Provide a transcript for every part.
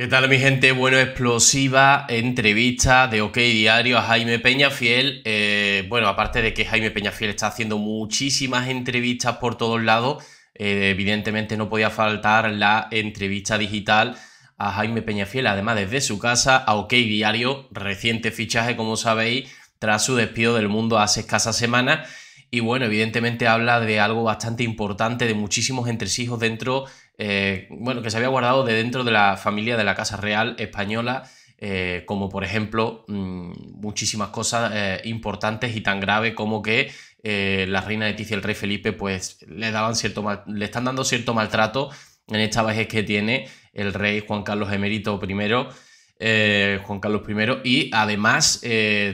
¿Qué tal mi gente? Bueno, explosiva entrevista de OK Diario a Jaime Peñafiel. Eh, bueno, aparte de que Jaime Peñafiel está haciendo muchísimas entrevistas por todos lados, eh, evidentemente no podía faltar la entrevista digital a Jaime Peñafiel, además desde su casa a OK Diario, reciente fichaje como sabéis, tras su despido del mundo hace escasas semanas. Y bueno, evidentemente habla de algo bastante importante, de muchísimos entresijos dentro, eh, bueno, que se había guardado de dentro de la familia de la Casa Real Española. Eh, como por ejemplo mm, muchísimas cosas eh, importantes y tan graves como que la reina Leticia y el rey Felipe pues le, cierto le están dando cierto maltrato en esta vejez que tiene el rey Juan Carlos Emérito I, Juan Carlos I, y además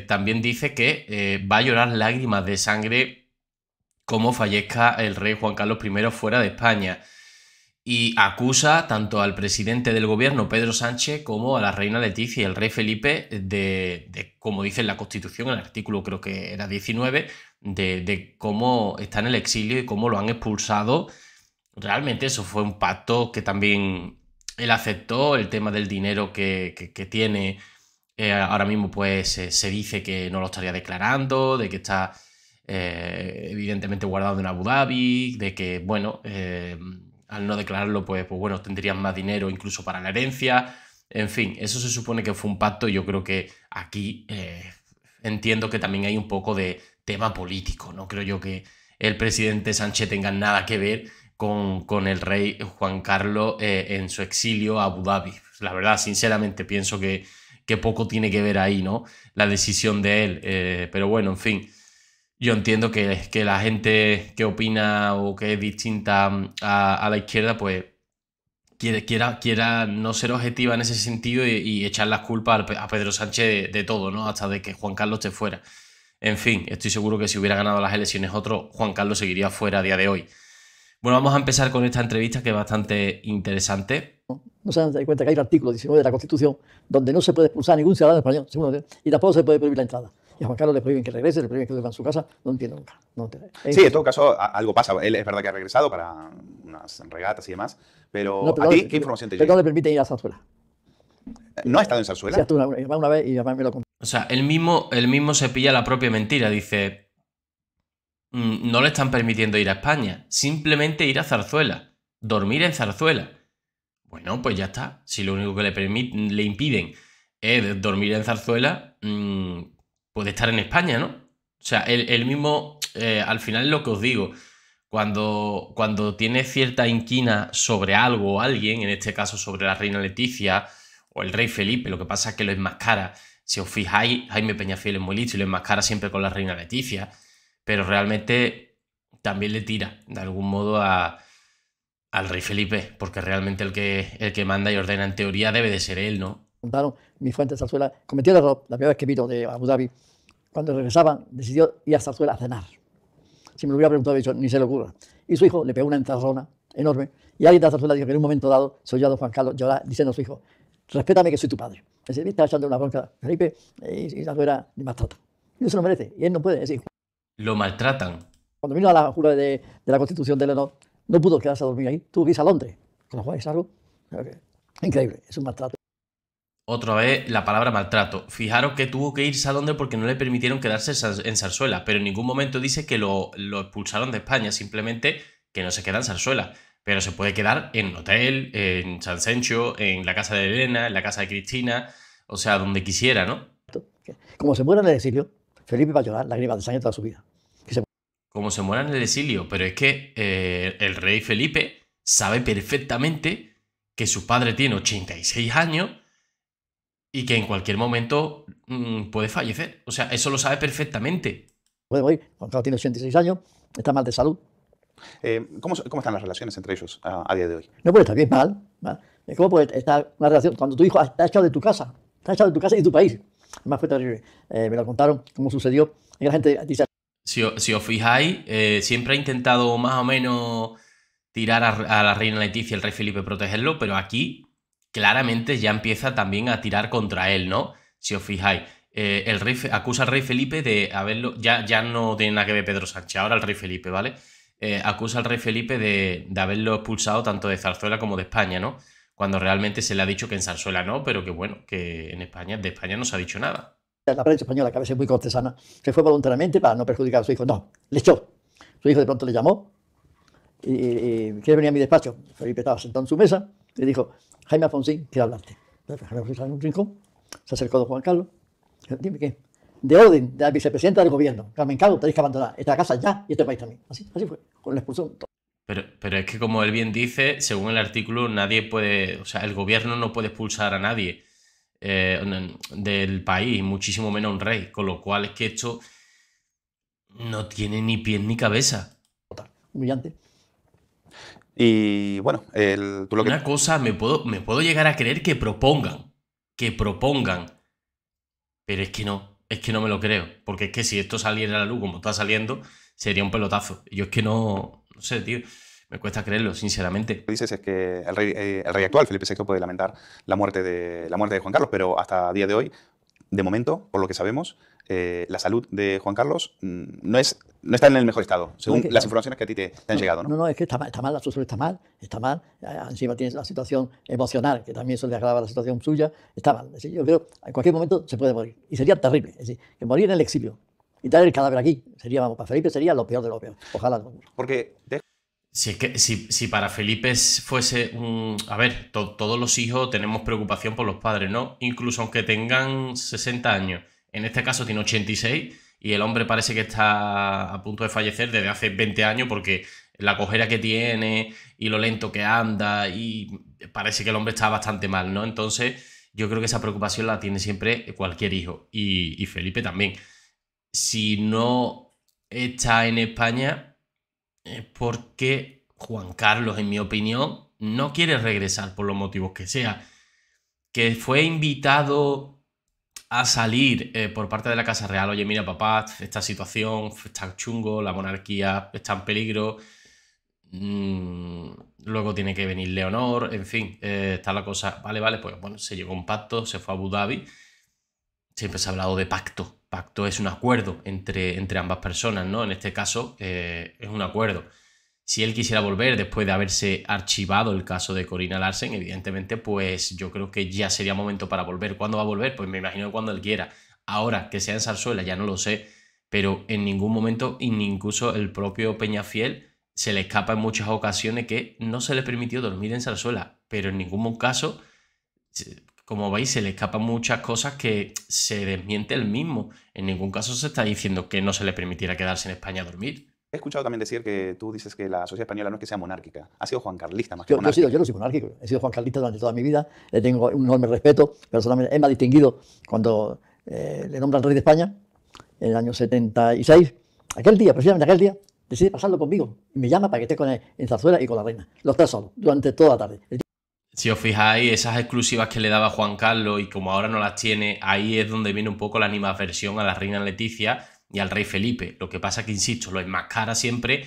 también dice que va a llorar lágrimas de sangre cómo fallezca el rey Juan Carlos I fuera de España y acusa tanto al presidente del gobierno Pedro Sánchez como a la reina Leticia y al rey Felipe de, como dice la Constitución, el artículo creo que era 19, de, cómo está en el exilio y cómo lo han expulsado. Realmente eso fue un pacto que también él aceptó, el tema del dinero que, tiene eh, ahora mismo pues se dice que no lo estaría declarando, de que está eh, evidentemente guardado en Abu Dhabi, de que, bueno, eh, al no declararlo, pues, pues bueno, tendrían más dinero incluso para la herencia. En fin, eso se supone que fue un pacto. Yo creo que aquí eh, entiendo que también hay un poco de tema político. No creo yo que el presidente Sánchez tenga nada que ver con, el rey Juan Carlos en su exilio a Abu Dhabi. La verdad, sinceramente, pienso que, que poco tiene que ver ahí, ¿no? La decisión de él. pero bueno, en fin yo entiendo que, que la gente que opina o que es distinta a, la izquierda, pues quiera, quiera, no ser objetiva en ese sentido y, echar las culpas a Pedro Sánchez de, todo, ¿no? Hasta de que Juan Carlos esté fuera. En fin, estoy seguro que si hubiera ganado las elecciones otro, Juan Carlos seguiría fuera a día de hoy. Bueno, vamos a empezar con esta entrevista que es bastante interesante. No, se dan cuenta que hay un artículo 19 de la Constitución donde no se puede expulsar a ningún ciudadano español, y tampoco se puede prohibir la entrada y a Juan Carlos le prohíben que regrese, le prohíben que vuelva a su casa, no entiendo nunca. No Sí, en todo caso, algo pasa. Él es verdad que ha regresado para unas regatas y demás, pero, ¿a ti qué información te llega? Pero no le permiten ir a Zarzuela. Eh, ¿No ha estado en Zarzuela? Sí, una, una, vez y además me lo O sea, él mismo, él mismo se pilla la propia mentira, dice... Mm, no le están permitiendo ir a España, simplemente ir a Zarzuela, dormir en Zarzuela. Bueno, pues ya está. Si lo único que le, le impiden es dormir en Zarzuela, mm, puede estar en España, ¿no? O sea, él, mismo, eh, al final es lo que os digo, cuando, cuando tiene cierta inquina sobre algo o alguien, en este caso sobre la reina Leticia o el rey Felipe, lo que pasa es que lo enmascara. Si os fijáis, Jaime Peñafiel es muy listo y lo enmascara siempre con la reina Leticia, pero realmente también le tira de algún modo al rey Felipe, porque realmente el que, el que manda y ordena en teoría debe de ser él, ¿no? mi fuente de Zarzuela. cometió el error, la primera vez que vino de Abu Dhabi, cuando regresaban decidió ir a Zarzuela a cenar. Si me lo hubiera preguntado, dicho, ni se le ocurra. Y su hijo le pegó una enzarrona enorme. Y alguien de Zarzuela dijo que en un momento dado se oyó a Juan Carlos llorar diciendo a su hijo, respétame que soy tu padre. Ese me estaba echando una bronca, Felipe, eh, y, Zarzuela ni maltrata. Y eso no merece, y él no puede, decir Lo maltratan. Cuando vino a la jura de, la Constitución de Lenor, no pudo quedarse a dormir ahí, tuvo que a Londres. Con los ju algo eh, increíble, es un maltrato otra vez la palabra maltrato. Fijaros que tuvo que irse a donde porque no le permitieron quedarse en Zarzuela, pero en ningún momento dice que lo, expulsaron de España, simplemente que no se queda en Zarzuela. Pero se puede quedar en hotel, en San Sencho, en la casa de Elena, en la casa de Cristina, o sea, donde quisiera, ¿no? Como se muera en el exilio, Felipe va a llorar lágrimas de sangre toda su vida. Como se muera en el exilio, pero es que eh, el rey Felipe sabe perfectamente que su padre tiene 86 años y que en cualquier momento mm, puede fallecer. O sea, eso lo sabe perfectamente. Puede morir. Juan Carlos tiene 86 años, está mal de salud. Eh, ¿cómo, ¿cómo, están las relaciones entre ellos a, día de hoy? No puede estar bien mal. mal. ¿Cómo puede estar una relación cuando tu hijo está echado de tu casa? Está echado de tu casa y de tu país. fue terrible. Eh, me lo contaron cómo sucedió. Y la gente dice... Si, os fijáis, eh, siempre ha intentado más o menos tirar a, la reina Leticia y el rey Felipe protegerlo, pero aquí claramente ya empieza también a tirar contra él, ¿no? Si os fijáis. Eh, el rey, acusa al rey Felipe de haberlo. Ya, ya no tiene nada que ver Pedro Sánchez, ahora el rey Felipe, ¿vale? Eh, acusa al rey Felipe de, haberlo expulsado tanto de Zarzuela como de España, ¿no? Cuando realmente se le ha dicho que en Zarzuela no, pero que bueno, que en España, de España no se ha dicho nada. La prensa española, que a veces es muy cortesana, se fue voluntariamente para no perjudicar a su hijo. No, le echó. Su hijo de pronto le llamó y, quiere venir a mi despacho. Felipe estaba sentado en su mesa le dijo, Jaime Alfonsín, quiero hablarte. Jaime un rincón, se acercó a Juan Carlos. Dime qué. De orden de la vicepresidenta del gobierno, Carmen Carlos, tenéis que abandonar esta casa ya y este país también. Así, así fue, con la expulsión. Todo. Pero, pero es que como él bien dice, según el artículo, nadie puede, o sea, el gobierno no puede expulsar a nadie eh, del país, muchísimo menos a un rey, con lo cual es que esto no tiene ni pie ni cabeza. Humillante. Y bueno, el, tú lo Una cosa, me puedo, me puedo llegar a creer que propongan, que propongan, pero es que no, es que no me lo creo, porque es que si esto saliera a la luz como está saliendo, sería un pelotazo. Yo es que no, no sé, tío. Me cuesta creerlo, sinceramente. Lo que dices es que el rey, eh, actual, Felipe VI, puede lamentar la muerte, de, la muerte de Juan Carlos, pero hasta día de hoy de momento, por lo que sabemos, eh, la salud de Juan Carlos mm, no, es, no está en el mejor estado, según las informaciones que a ti te, han llegado. ¿no? no, no, es que está mal, está mal, la salud está mal, está mal. Eh, encima tienes la situación emocional, que también eso le agrava la situación suya, está mal. Es decir, yo creo en cualquier momento se puede morir. Y sería terrible. Es decir, que morir en el exilio y traer el cadáver aquí, sería, para Felipe sería lo peor de lo peor. Ojalá Porque si, es que, si, para Felipe fuese un... A ver, todos los hijos tenemos preocupación por los padres, ¿no? Incluso aunque tengan 60 años. En este caso tiene 86 y el hombre parece que está a punto de fallecer desde hace 20 años porque la cojera que tiene y lo lento que anda y parece que el hombre está bastante mal, ¿no? Entonces yo creo que esa preocupación la tiene siempre cualquier hijo y Felipe también. Si no está en España, es porque Juan Carlos, en mi opinión, no quiere regresar por los motivos que sea. Que fue invitado a salir eh, por parte de la Casa Real, oye, mira papá, esta situación está chungo, la monarquía está en peligro, mm, luego tiene que venir Leonor, en fin, eh, está la cosa, vale, vale, pues bueno, se llegó a un pacto, se fue a Abu Dhabi, siempre se ha hablado de pacto, pacto es un acuerdo entre, entre ambas personas, ¿no? En este caso eh, es un acuerdo. Si él quisiera volver después de haberse archivado el caso de Corina Larsen, evidentemente, pues yo creo que ya sería momento para volver. ¿Cuándo va a volver? Pues me imagino cuando él quiera. Ahora, que sea en Zarzuela, ya no lo sé, pero en ningún momento, incluso el propio Peñafiel, se le escapa en muchas ocasiones que no se le permitió dormir en Zarzuela, pero en ningún caso como veis, se le escapan muchas cosas que se desmiente el mismo. En ningún caso se está diciendo que no se le permitiera quedarse en España a dormir. He escuchado también decir que tú dices que la sociedad española no es que sea monárquica, ha sido Juan Carlista más que yo, Yo, he sido, yo no soy monárquico, he sido Juan Carlista durante toda mi vida, le tengo un enorme respeto, personalmente solamente me más distinguido cuando eh, le nombran rey de España en el año 76, aquel día, precisamente aquel día, decide pasarlo conmigo me llama para que esté con él en Zarzuela y con la reina, los tres solo durante toda la tarde. Si os fijáis, esas exclusivas que le daba Juan Carlos y como ahora no las tiene, ahí es donde viene un poco la animadversión a la reina Leticia y al rey Felipe. Lo que pasa que, insisto, lo enmascara siempre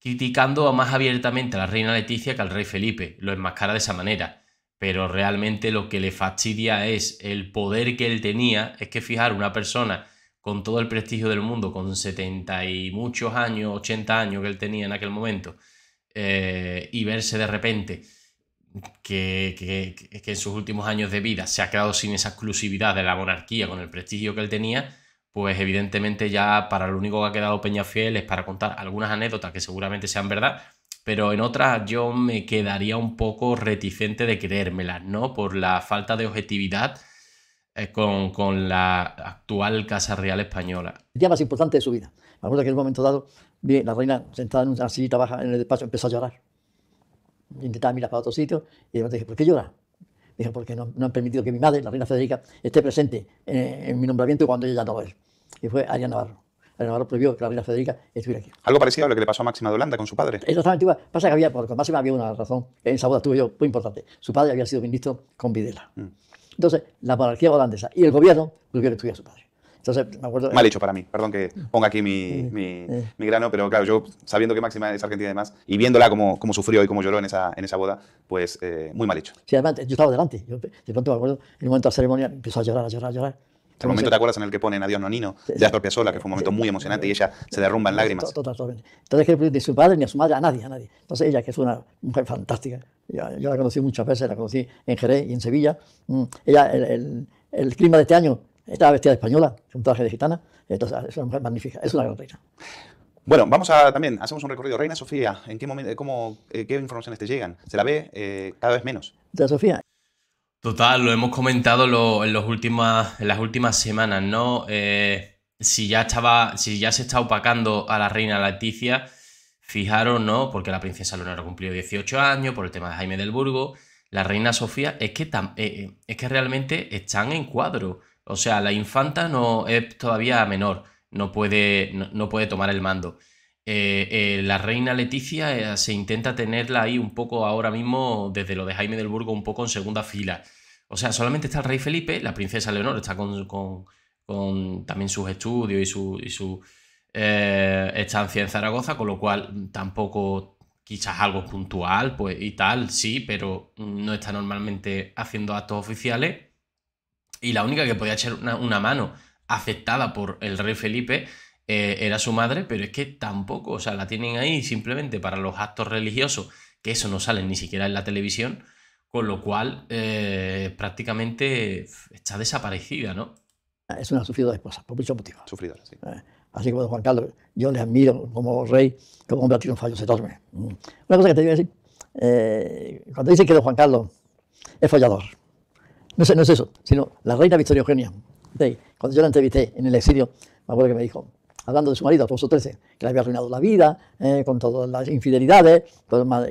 criticando más abiertamente a la reina Leticia que al rey Felipe. Lo enmascara de esa manera. Pero realmente lo que le fastidia es el poder que él tenía. Es que fijar una persona con todo el prestigio del mundo, con 70 y muchos años, 80 años que él tenía en aquel momento, eh, y verse de repente que, que, en sus últimos años de vida se ha quedado sin esa exclusividad de la monarquía con el prestigio que él tenía, pues evidentemente ya para lo único que ha quedado Peña Fiel es para contar algunas anécdotas que seguramente sean verdad, pero en otras yo me quedaría un poco reticente de creérmelas, ¿no? Por la falta de objetividad eh, con, la actual Casa Real Española. ya más importante de su vida. que en un momento dado, la reina sentada en una sillita baja en el despacho empezó a llorar intentaba mirar para otro sitio y le dije, ¿por qué llora? Dije, porque no, han permitido que mi madre, la reina Federica, esté presente en, mi nombramiento cuando ella ya no lo es. Y fue Ariel Navarro. Ariana Navarro prohibió que la reina Federica estuviera aquí. Algo parecido a lo que le pasó a Máxima de Holanda con su padre. Exactamente igual. Pasa que había, porque Máxima había una razón, en esa boda tuve yo, muy importante. Su padre había sido ministro con Videla. Mm. Entonces, la monarquía holandesa y el gobierno prohibieron estudiar a su padre. Entonces, me acuerdo... Mal hecho para mí, perdón que ponga aquí mi, mi, mi, grano, pero claro, yo sabiendo que Máxima es argentina y demás, y viéndola como, como sufrió y como lloró en esa, en esa boda, pues eh, muy mal hecho. Sí, además, yo estaba delante, de pronto me acuerdo, en el momento de la ceremonia empezó a llorar, a llorar, a llorar. El momento, ¿te acuerdas en el que ponen Adiós Nonino? De las propias olas, que fue un momento muy emocionante y ella se derrumba en lágrimas. Totalmente. Entonces, que ni su padre ni a su madre, a nadie, a nadie. Entonces, ella, que es una mujer fantástica, yo, la conocí muchas veces, la conocí en Jerez y en Sevilla. Mm, ella, el clima de este año estaba vestida de española, un traje de gitana. Ah, es una mujer magnífica, es una gran reina. Bueno, vamos a también, hacemos un recorrido. Reina Sofía, ¿en qué momento, cómo, eh, qué informaciones te llegan? ¿Se la ve eh, cada vez menos? De Sofía. Total, lo hemos comentado en, las últimas semanas, ¿no? Eh, si ya estaba, si ya se está opacando a la reina Leticia, fijaron, ¿no? Porque la princesa ha cumplió 18 años por el tema de Jaime del Burgo. La reina Sofía es que, es que realmente están en cuadro. O sea, la infanta no es todavía menor, no puede, no, puede tomar el mando. Eh, eh, la reina Leticia eh, se intenta tenerla ahí un poco ahora mismo, desde lo de Jaime del Burgo, un poco en segunda fila. O sea, solamente está el rey Felipe, la princesa Leonor está con, también sus estudios y su, y su estancia en Zaragoza, con lo cual tampoco quizás algo puntual pues, y tal, sí, pero no está normalmente haciendo actos oficiales y la única que podía echar una, mano aceptada por el rey Felipe eh, era su madre, pero es que tampoco, o sea, la tienen ahí simplemente para los actos religiosos, que eso no sale ni siquiera en la televisión, con lo cual eh, prácticamente está desaparecida, ¿no? Ah, es una sufrida esposa, por muchos motivos. Sufrida, sí. Eh, así como Juan Carlos, yo le admiro como rey, como hombre fallo, se torme. Mm. Una cosa que te digo decir, cuando dice que don Juan Carlos es follador, no, no es eso, sino la reina Victoria Eugenia. cuando yo la entrevisté en el exilio, me acuerdo que me dijo, hablando de su marido, Alfonso XIII, que le había arruinado la vida, eh, con todas las infidelidades, todo más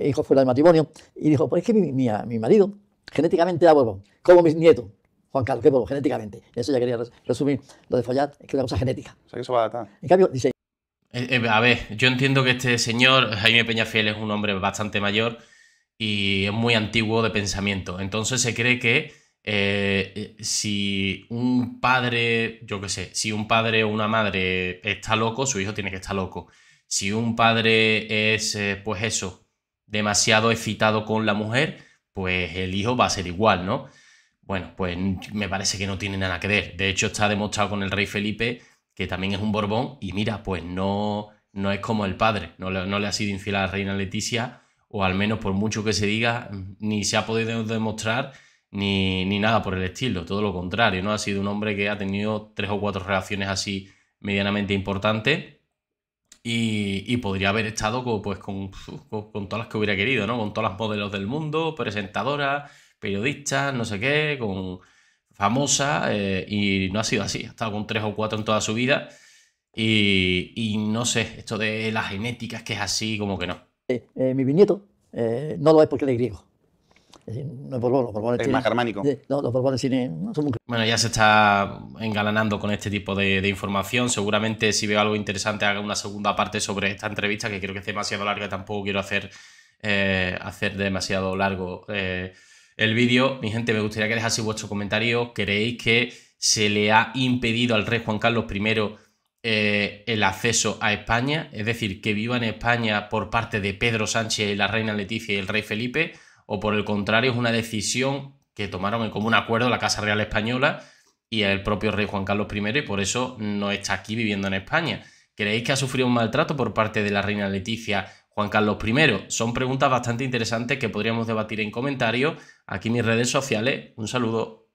hijo fuera del matrimonio, y dijo, pues es que mi, mi, marido genéticamente era huevo, como mis nietos. Juan Carlos, que huevo, genéticamente. Eso ya quería resumir lo de follar, es que es una cosa genética. va a En cambio, dice... Eh, eh, a ver, yo entiendo que este señor, Jaime Peñafiel, es un hombre bastante mayor y es muy antiguo de pensamiento. Entonces se cree que eh, eh, si un padre, yo qué sé, si un padre o una madre está loco, su hijo tiene que estar loco. Si un padre es, eh, pues eso, demasiado excitado con la mujer, pues el hijo va a ser igual, ¿no? Bueno, pues me parece que no tiene nada que ver. De hecho, está demostrado con el rey Felipe, que también es un Borbón, y mira, pues no, no es como el padre, no le, no le ha sido infiel a la reina Leticia, o al menos por mucho que se diga, ni se ha podido demostrar ni, nada por el estilo, todo lo contrario, ¿no? Ha sido un hombre que ha tenido tres o cuatro relaciones así medianamente importantes y, podría haber estado pues, con, pues, con, todas las que hubiera querido, ¿no? Con todas las modelos del mundo, presentadoras, periodistas, no sé qué, con famosa eh, y no ha sido así, ha estado con tres o cuatro en toda su vida y, y no sé, esto de las genéticas que es así, como que no eh, eh, mi viñeto eh, no lo es porque le es griego. Es no es los Es más germánico. Bueno, ya se está engalanando con este tipo de, información. Seguramente, si veo algo interesante, haga una segunda parte sobre esta entrevista, que creo que es demasiado larga. Tampoco quiero hacer, hacer demasiado largo el vídeo. Mi gente, me gustaría que dejase vuestro comentario. ¿Creéis que se le ha impedido al rey Juan Carlos I eh, el acceso a España, es decir, que viva en España por parte de Pedro Sánchez, la reina Leticia y el rey Felipe, o por el contrario es una decisión que tomaron en común acuerdo la Casa Real Española y el propio rey Juan Carlos I y por eso no está aquí viviendo en España. ¿Creéis que ha sufrido un maltrato por parte de la reina Leticia Juan Carlos I? Son preguntas bastante interesantes que podríamos debatir en comentarios. Aquí en mis redes sociales. Un saludo.